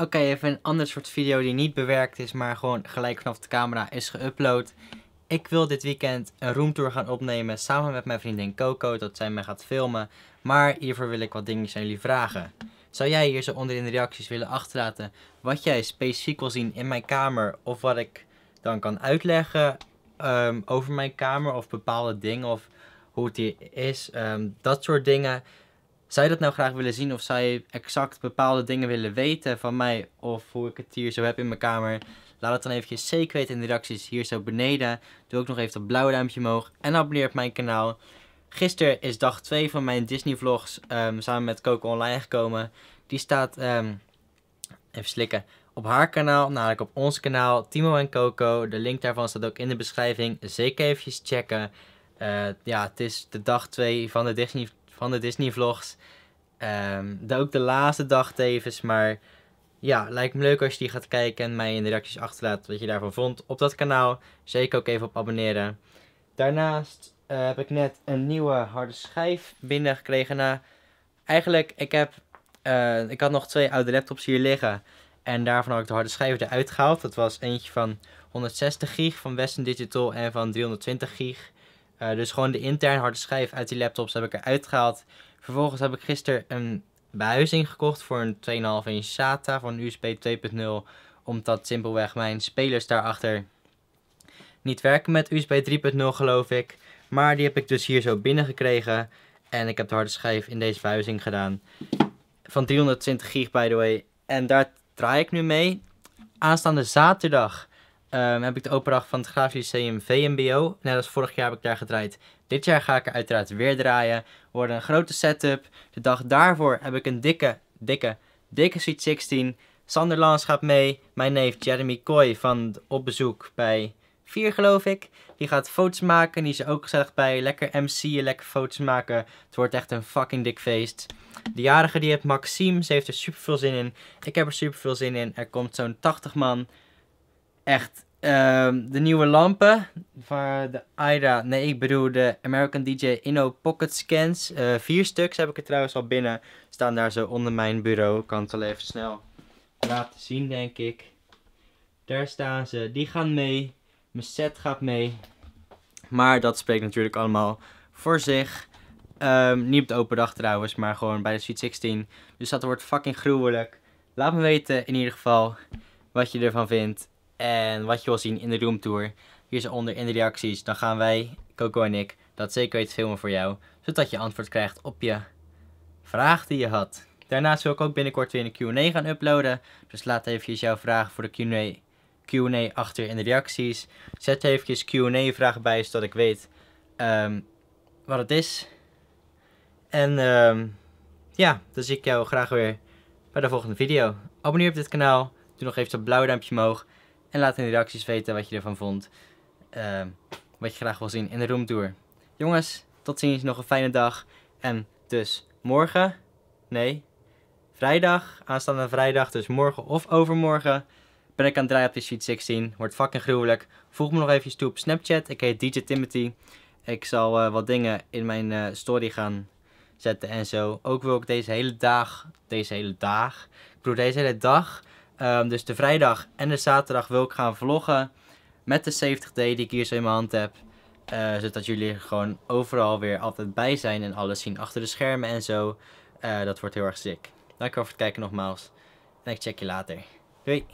Oké, even een ander soort video die niet bewerkt is, maar gewoon gelijk vanaf de camera is geüpload. Ik wil dit weekend een roomtour gaan opnemen samen met mijn vriendin Coco, dat zij mij gaat filmen. Maar hiervoor wil ik wat dingetjes aan jullie vragen. Zou jij hier zo onder in de reacties willen achterlaten wat jij specifiek wil zien in mijn kamer of wat ik dan kan uitleggen ehm, over mijn kamer of bepaalde dingen of hoe het hier is, ehm, dat soort dingen zij dat nou graag willen zien of zij exact bepaalde dingen willen weten van mij of hoe ik het hier zo heb in mijn kamer, laat het dan eventjes zeker weten in de reacties hier zo beneden. Doe ook nog even dat blauwe duimpje omhoog en abonneer op mijn kanaal. Gisteren is dag 2 van mijn Disney vlogs ehm, samen met Coco Online gekomen. Die staat, ehm, even slikken, op haar kanaal, namelijk op ons kanaal, Timo en Coco. De link daarvan staat ook in de beschrijving. Zeker eventjes checken. Eh, ja, het is de dag 2 van de Disney van de Disney vlogs. Ehm, ook de laatste dag tevens, maar ja, lijkt me leuk als je die gaat kijken en mij in de reacties achterlaat wat je daarvan vond op dat kanaal. Zeker ook even op abonneren. Daarnaast eh, heb ik net een nieuwe harde schijf binnengekregen na... Nou, eigenlijk, ik heb... Eh, ik had nog twee oude laptops hier liggen. En daarvan had ik de harde schijf eruit gehaald. Dat was eentje van 160 gig van Western Digital en van 320 gig eh, dus gewoon de interne harde schijf uit die laptops heb ik eruit gehaald. Vervolgens heb ik gisteren een behuizing gekocht voor een 2,5 inch SATA van USB 2.0. Omdat simpelweg mijn spelers daarachter niet werken met USB 3.0 geloof ik. Maar die heb ik dus hier zo binnengekregen. En ik heb de harde schijf in deze verhuizing gedaan. Van 320 gig by the way. En daar draai ik nu mee. Aanstaande zaterdag Ehm, heb ik de dag van het Graaf Lyceum VMBO. Net als vorig jaar heb ik daar gedraaid. Dit jaar ga ik er uiteraard weer draaien. wordt een grote setup. De dag daarvoor heb ik een dikke, dikke, dikke Sweet 16. Sander Lans gaat mee. Mijn neef Jeremy Coy van op bezoek bij 4 geloof ik. Die gaat foto's maken. Die is er ook gezellig bij. Lekker MC'en, lekker foto's maken. Het wordt echt een fucking dik feest. De jarige die heeft Maxime. Ze heeft er super veel zin in. Ik heb er super veel zin in. Er komt zo'n 80 man. Echt. Ehm, de nieuwe lampen van de AIDA. Nee, ik bedoel de American DJ Inno Pocket Scans. Eh, vier stuks heb ik er trouwens al binnen. Staan daar zo onder mijn bureau. Ik kan het al even snel laten zien, denk ik. Daar staan ze. Die gaan mee. Mijn set gaat mee. Maar dat spreekt natuurlijk allemaal voor zich. Ehm, niet op de open dag trouwens, maar gewoon bij de Suite 16. Dus dat wordt fucking gruwelijk. Laat me weten in ieder geval wat je ervan vindt. En wat je wil zien in de roomtour, onder in de reacties, dan gaan wij, Coco en ik, dat zeker weten filmen voor jou. Zodat je antwoord krijgt op je vraag die je had. Daarnaast wil ik ook binnenkort weer een Q&A gaan uploaden. Dus laat even jouw vraag voor de Q&A achter in de reacties. Zet even Q&A vraag bij, zodat ik weet ehm, wat het is. En ehm, ja, dan zie ik jou graag weer bij de volgende video. Abonneer op dit kanaal. Doe nog even dat blauwe duimpje omhoog. En laat in de reacties weten wat je ervan vond. Ehm, wat je graag wil zien in de roomtour. Jongens, tot ziens. Nog een fijne dag. En dus morgen... Nee, vrijdag. Aanstaande vrijdag, dus morgen of overmorgen... ben ik aan het draaien op de Sheet 16. Wordt fucking gruwelijk. Voeg me nog even toe op Snapchat. Ik heet DJ Timothy. Ik zal eh, wat dingen in mijn eh, story gaan zetten en zo. Ook wil ik deze hele dag... Deze hele dag? Ik bedoel, deze hele dag Ehm, dus de vrijdag en de zaterdag wil ik gaan vloggen met de 70D die ik hier zo in mijn hand heb. Eh, zodat jullie gewoon overal weer altijd bij zijn en alles zien achter de schermen en zo. Eh, dat wordt heel erg sick. Dankjewel voor het kijken nogmaals. En ik check je later. Doei!